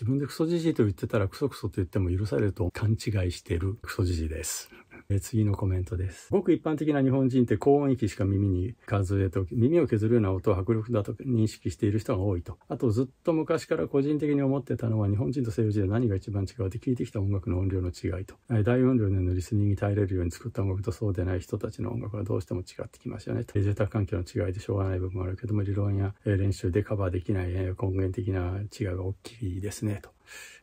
自分でクソじじいと言ってたらクソクソと言っても許されると勘違いしてるクソじじいです。え次のコメントです。ごく一般的な日本人って高音域しか耳に数えておき、耳を削るような音を迫力だと認識している人が多いと。あとずっと昔から個人的に思ってたのは日本人と西洋人で何が一番違うって聞いてきた音楽の音量の違いと。大音量でのリスニングに耐えれるように作った音楽とそうでない人たちの音楽はどうしても違ってきましたよねと。住宅環境の違いでしょうがない部分もあるけども理論や練習でカバーできない根源的な違いが大きいですね。ねと。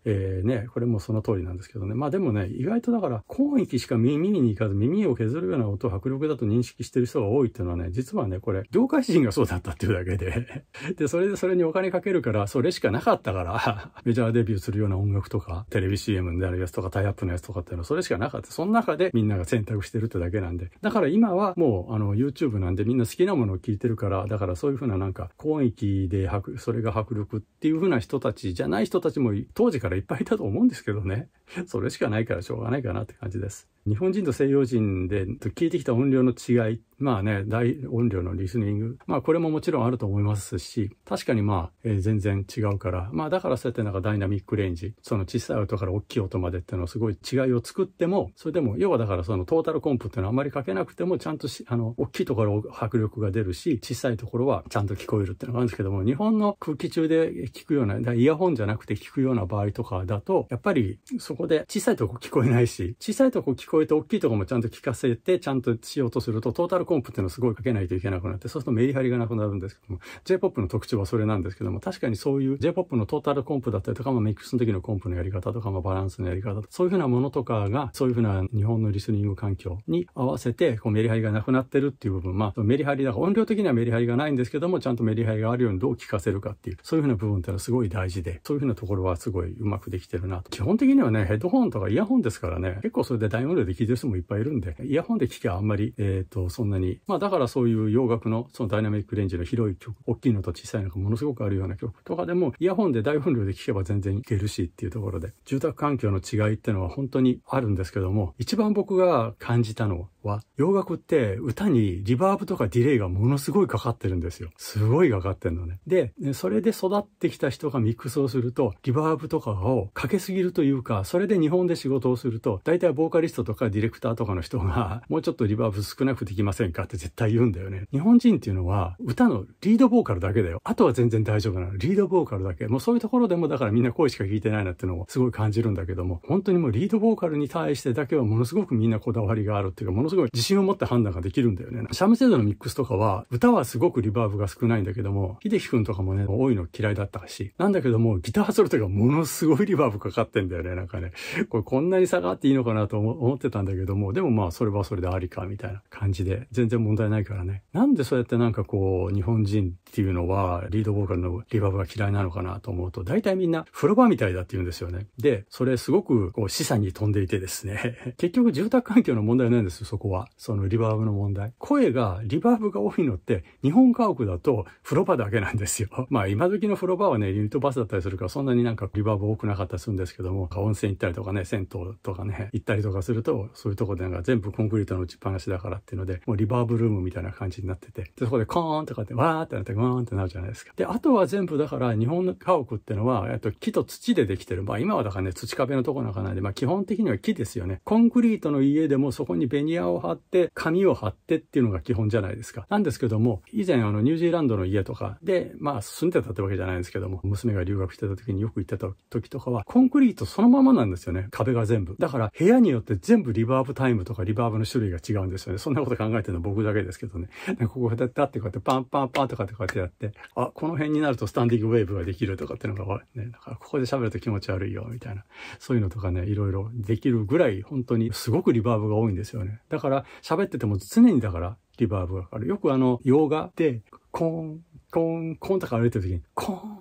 えー、ね、これもその通りなんですけどね。まあでもね、意外とだから、高音域しか耳に行かず耳を削るような音を迫力だと認識してる人が多いっていうのはね、実はね、これ、業界人がそうだったっていうだけで で、それでそれにお金かけるから、それしかなかったから メジャーデビューするような音楽とか、テレビ CM であるやつとか、タイアップのやつとかっていうのは、それしかなかった。その中でみんなが選択してるってだけなんで。だから今はもう、あの、YouTube なんでみんな好きなものを聞いてるから、だからそういうふうななんか、高音域で、それが迫力っていうふうな人たちじゃない人たちも当時からいっぱいいたと思うんですけどね。それしかないからしょうがないかなって感じです。日本人と西洋人で聞いてきた音量の違い、まあね、大音量のリスニング、まあこれももちろんあると思いますし、確かにまあ、えー、全然違うから、まあだからそうやってなんかダイナミックレンジ、その小さい音から大きい音までっていうのはすごい違いを作っても、それでも、要はだからそのトータルコンプっていうのはあんまりかけなくても、ちゃんとし、あの、大きいところ迫力が出るし、小さいところはちゃんと聞こえるっていうのがあるんですけども、日本の空気中で聞くような、イヤホンじゃなくて聞くような場合とかだと、やっぱりそこで小さいとこ聞こえないし、小さいとこ聞こえて大きいとこもちゃんと聞かせて、ちゃんとしようとすると、トータルコンプっていうのをすごいかけないといけなくなって、そうするとメリハリがなくなるんですけども、J-POP の特徴はそれなんですけども、確かにそういう J-POP のトータルコンプだったりとか、まあ、ミックスの時のコンプのやり方とか、まあ、バランスのやり方、そういうふうなものとかが、そういうふうな日本のリスニング環境に合わせて、こうメリハリがなくなってるっていう部分、まあ、メリハリだから音量的にはメリハリがないんですけども、ちゃんとメリハリがあるようにどう聞かせるかっていう、そういうふうな部分っていうのはすごい大事で、そういうふうなところはすごいうまくできてるなと。基本的にはね、ヘッドホンとかイヤホンですからね、結構それで大音量で聴いてる人もいっぱいいるんで、イヤホンで聴きゃあんまり、えっ、ー、と、そんなに、まあだからそういう洋楽のそのダイナミックレンジの広い曲、大きいのと小さいのがものすごくあるような曲とかでも、イヤホンで大音量で聴けば全然いけるしっていうところで、住宅環境の違いってのは本当にあるんですけども、一番僕が感じたのは、は、洋楽って歌にリバーブとかディレイがものすごいかかってるんですよ。すごいかかってるのね。で、それで育ってきた人がミックスをすると、リバーブとかをかけすぎるというか、それで日本で仕事をすると、大体ボーカリストとかディレクターとかの人が、もうちょっとリバーブ少なくできませんかって絶対言うんだよね。日本人っていうのは、歌のリードボーカルだけだよ。あとは全然大丈夫なの。リードボーカルだけ。もうそういうところでもだからみんな声しか聞いてないなっていうのをすごい感じるんだけども、本当にもうリードボーカルに対してだけはものすごくみんなこだわりがあるっていうか、ものすごくごい自信を持って判断ができるんだよね。ム味線のミックスとかは、歌はすごくリバーブが少ないんだけども、秀樹くんとかもね、多いの嫌いだったし、なんだけども、ギターソロとかものすごいリバーブかかってんだよね、なんかね。これこんなに差があっていいのかなと思ってたんだけども、でもまあ、それはそれでありか、みたいな感じで、全然問題ないからね。なんでそうやってなんかこう、日本人っていうのは、リードボーカルのリバーブが嫌いなのかなと思うと、大体みんな、風呂場みたいだって言うんですよね。で、それすごく、こう、資産に飛んでいてですね。結局、住宅環境の問題なんですよ、そここは、そのリバーブの問題。声が、リバーブが多いのって、日本家屋だと、風呂場だけなんですよ。まあ、今時の風呂場はね、ユニットバスだったりするから、そんなになんかリバーブ多くなかったりするんですけども、温泉行ったりとかね、銭湯とかね、行ったりとかすると、そういうとこでなんか全部コンクリートの打ちっぱなしだからっていうので、もうリバーブルームみたいな感じになってて、で、そこでコーンとかって、わーってなって、ワーンってなるじゃないですか。で、あとは全部だから、日本の家屋ってのは、えっと、木と土でできてる。まあ、今はだからね、土壁のとこなんかなんで、まあ、基本的には木ですよね。コンクリートの家でもそこにベニヤを貼って、紙を貼ってっていうのが基本じゃないですか。なんですけども、以前あのニュージーランドの家とかで、まあ住んでたってわけじゃないんですけども、娘が留学してた時によく行ってた時とかは、コンクリートそのままなんですよね。壁が全部。だから部屋によって全部リバーブタイムとかリバーブの種類が違うんですよね。そんなこと考えてるの僕だけですけどね。ここだってってこうやってパンパンパンとかってこうやってやって、あ、この辺になるとスタンディングウェーブができるとかってのが、ね、だからここで喋ると気持ち悪いよ、みたいな。そういうのとかね、いろいろできるぐらい、本当にすごくリバーブが多いんですよね。だだから、喋ってても常にだから、リバーブがかかる。よくあの、洋画で、コーン、コーン、コーンとか歩いてる時に、コーン、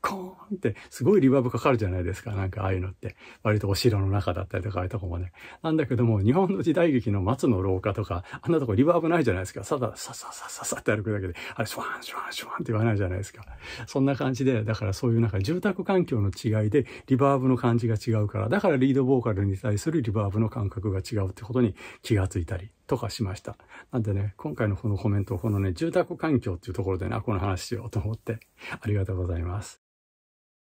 コーン、ーンってすごいリバーブかかるじゃないですか。なんかああいうのって。割とお城の中だったりとかああいうとこもね。なんだけども、日本の時代劇の松の廊下とか、あんなとこリバーブないじゃないですか。さだ、さささささって歩くだけで、あれ、シュワン、シュワン、シュワンって言わないじゃないですか。そんな感じで、だからそういうなんか住宅環境の違いで、リバーブの感じが違うから、だからリードボーカルに対するリバーブの感覚が違うってことに気がついたりとかしました。なんでね、今回のこのコメント、このね、住宅環境っていうところでな、この話しようと思って、ありがとうございます。